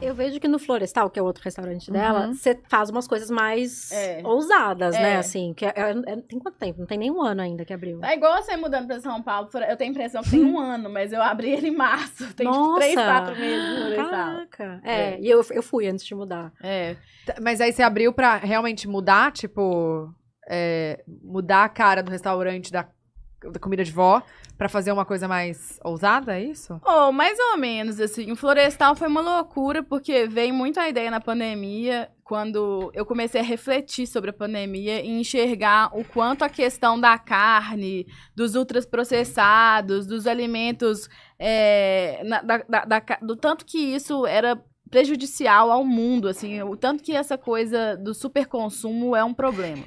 Eu vejo que no Florestal, que é outro restaurante uhum. dela, você faz umas coisas mais é. ousadas, né, é. né? Assim, que é, é, é, tem quanto tempo? Não tem nem um ano ainda que abriu. É igual você mudando pra São Paulo. Eu tenho a impressão que tem um ano, mas eu abri ele em março. Tem tipo Nossa. três, quatro meses no Caraca. É, é, e eu, eu fui antes de mudar. É. Mas aí você abriu pra realmente mudar, tipo... mudar a cara do restaurante, da da comida de vó para fazer uma coisa mais ousada, é isso? Oh, mais ou menos, assim. O florestal foi uma loucura, porque veio muito a ideia na pandemia, quando eu comecei a refletir sobre a pandemia e enxergar o quanto a questão da carne, dos ultraprocessados, dos alimentos, é, na, da, da, da, do tanto que isso era prejudicial ao mundo, assim, o tanto que essa coisa do superconsumo é um problema.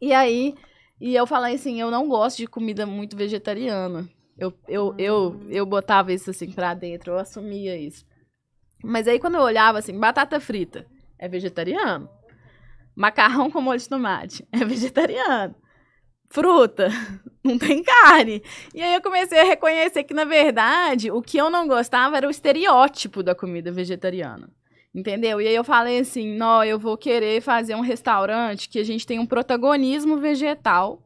E aí, e eu falei assim, eu não gosto de comida muito vegetariana. Eu, eu, ah. eu, eu botava isso assim pra dentro, eu assumia isso. Mas aí quando eu olhava assim, batata frita é vegetariano. Macarrão com molho de tomate é vegetariano. Fruta, não tem carne. E aí eu comecei a reconhecer que, na verdade, o que eu não gostava era o estereótipo da comida vegetariana. Entendeu? E aí eu falei assim, não, eu vou querer fazer um restaurante que a gente tenha um protagonismo vegetal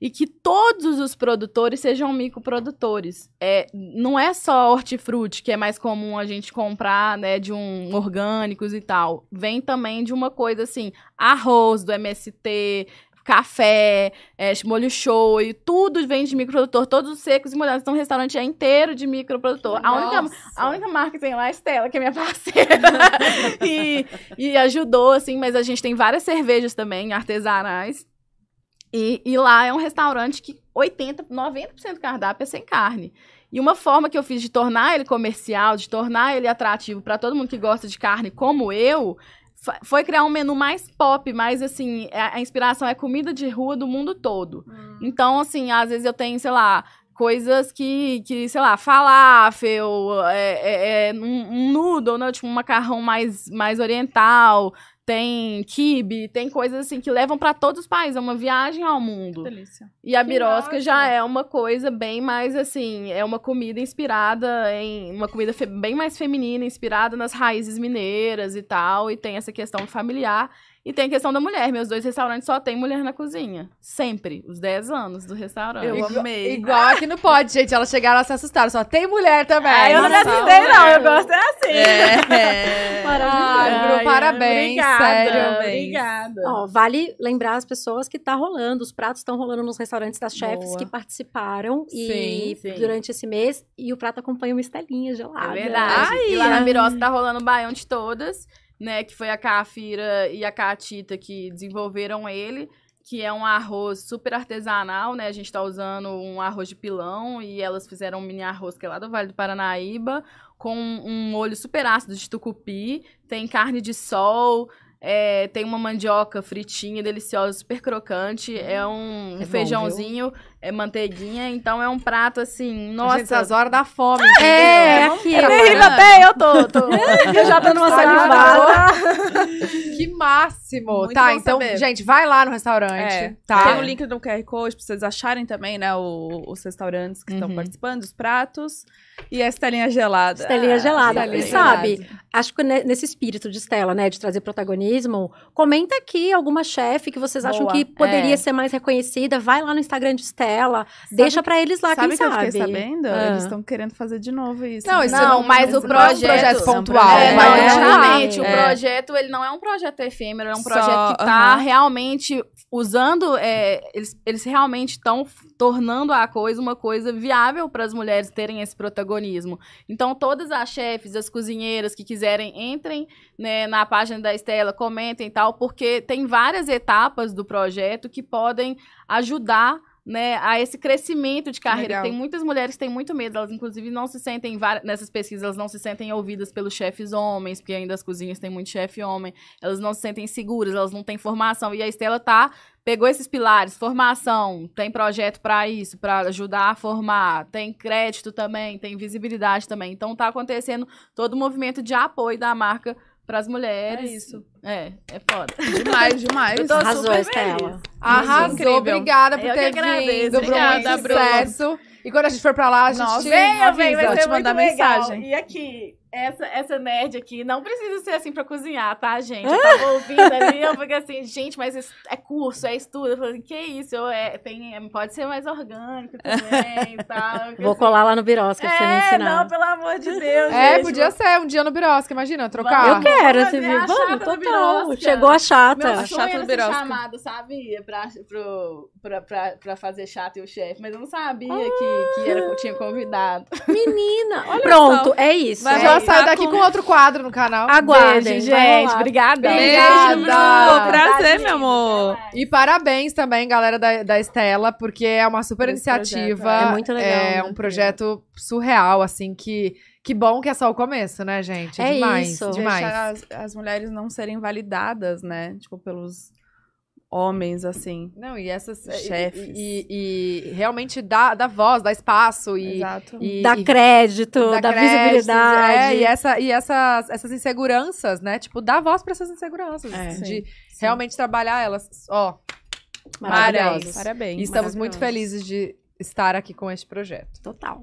e que todos os produtores sejam microprodutores. É, não é só hortifruti, que é mais comum a gente comprar, né, de um orgânicos e tal. Vem também de uma coisa assim, arroz do MST, café, é, molho show e tudo vem de microprodutor, todos os secos e molhados. Então o restaurante é inteiro de microprodutor. A única, a única marca que tem lá é Stella, que é minha parceira. e, e ajudou, assim, mas a gente tem várias cervejas também, artesanais. E, e lá é um restaurante que 80, 90% do cardápio é sem carne. E uma forma que eu fiz de tornar ele comercial, de tornar ele atrativo para todo mundo que gosta de carne como eu, foi criar um menu mais pop, mais assim, a, inspiração é comida de rua do mundo todo. Hum. Então, assim, às vezes eu tenho, sei lá, coisas que, que sei lá, falafel, é, é, é um, um noodle, né? tipo um macarrão mais, mais oriental, tem kibe, tem coisas assim que levam para todos os países, é uma viagem ao mundo. Que delícia. E a birosca já é uma coisa bem mais assim, é uma comida inspirada em uma comida bem mais feminina, inspirada nas raízes mineiras e tal, e tem essa questão familiar e tem a questão da mulher. Meus dois restaurantes só tem mulher na cozinha. Sempre. Os 10 anos do restaurante. Eu amei. Igual que não pode gente. Elas chegaram a se assustaram. Só tem mulher também. aí é, eu não, me assustei, não. Eu gosto é assim. É. é. Maravilhoso. Ai, parabéns. Obrigada obrigada. Sério. Obrigada. Ó, vale lembrar as pessoas que tá rolando, os pratos estão rolando nos restaurantes das chefes que participaram e sim. durante esse mês. E o prato acompanha uma estelinha gelada. É verdade. Ai, e lá na Mirosa tá rolando o baião de todas, né? Que foi a Cafira e a Catita que desenvolveram ele que é um arroz super artesanal, né? A gente tá usando um arroz de pilão e elas fizeram um mini arroz que é lá do Vale do Paranaíba, com um molho super ácido de tucupi, tem carne de sol, é, tem uma mandioca fritinha, deliciosa, super crocante. Hum. é um é feijãozinho, bom, é manteiguinha. Então é um prato assim, nossa. Gente, horas da fome. É, é aqui. até, eu tô. tô eu já tô numa tá salivada que máximo. Muito tá, então, saber. gente, vai lá no restaurante. É, tá. Tem o um link do QR Code pra vocês acharem também, né? O, os restaurantes que uhum. estão participando, os pratos. E a Estelinha gelada. Estelinha gelada. Ah, e sabe, acho que nesse espírito de Estela, né? De trazer protagonismo, comenta aqui alguma chefe que vocês Boa. acham que poderia é. ser mais reconhecida. Vai lá no Instagram de Estela, sabe, deixa pra eles lá, sabe quem que sabe. eu fiquei sabendo? Ah. Eles estão querendo fazer de novo isso. Não, isso não, não mas o projeto... É, é um projeto pontual. É, não, é, é, o projeto, ele não não é um projeto efêmero, é um Só, projeto que está uh -huh. realmente usando. É, eles, eles realmente estão tornando a coisa uma coisa viável para as mulheres terem esse protagonismo. Então, todas as chefes, as cozinheiras que quiserem, entrem né, na página da Estela, comentem e tal, porque tem várias etapas do projeto que podem ajudar né, a esse crescimento de carreira. Legal. Tem muitas mulheres que têm muito medo, elas inclusive não se sentem, nessas pesquisas, elas não se sentem ouvidas pelos chefes homens, porque ainda as cozinhas têm muito chefe homem, elas não se sentem seguras, elas não têm formação. E a Estela tá, pegou esses pilares, formação, tem projeto para isso, para ajudar a formar, tem crédito também, tem visibilidade também. Então tá acontecendo todo o movimento de apoio da marca pras mulheres. É isso. É, é foda. Demais, demais. Eu tô Arrasou, Estela. Arrasou, obrigada por Eu ter que agradeço. vindo, obrigada, Bruno. Sucesso. E quando a gente for pra lá, a gente Nossa, vem, vem, vai te mandar legal. mensagem. E aqui, essa, essa nerd aqui não precisa ser assim pra cozinhar, tá, gente? Eu tava ouvindo ali, eu fiquei assim, gente, mas isso é curso, é estudo. Eu falei, que isso? Eu, é, tem, pode ser mais orgânico também e tal. Vou assim, colar lá no Birosca é, pra você me é, ensinar. Não, pelo amor de Deus. É, podia ser um dia no Birosca, imagina, trocar. Eu quero, você viu? Vamos, total. Chegou a chata. Meu a chata do Birosca. chamado, sabia? Pra, pro, pra, pra, pra fazer chata e o chefe, mas eu não sabia ah. que, que era, eu tinha convidado. Menina, olha Pronto, só. é isso. Mas é já isso. Sair tá daqui com... com... outro quadro no canal. Aguardem, gente. Obrigada. Beijo, Prazer, meu amor. E parabéns também, galera da, da Estela, porque é uma super Esse iniciativa. Projeto. É muito legal. É um projeto surreal, assim, que... Que bom que é só o começo, né, gente? É, é demais, isso. demais. Deixar as, as mulheres não serem validadas, né? Tipo, pelos homens, assim. Não, e essas. Chefes. E, e, e, realmente dá, dá voz, dá espaço e. Exato. E, dá crédito, dá, dá créditos, visibilidade. É, e essa, e essas, essas inseguranças, né? Tipo, dá voz para essas inseguranças. É, de sim, sim. realmente trabalhar elas. Ó. Maravilhosos. Parabéns. Parabéns. E estamos muito felizes de estar aqui com este projeto. Total.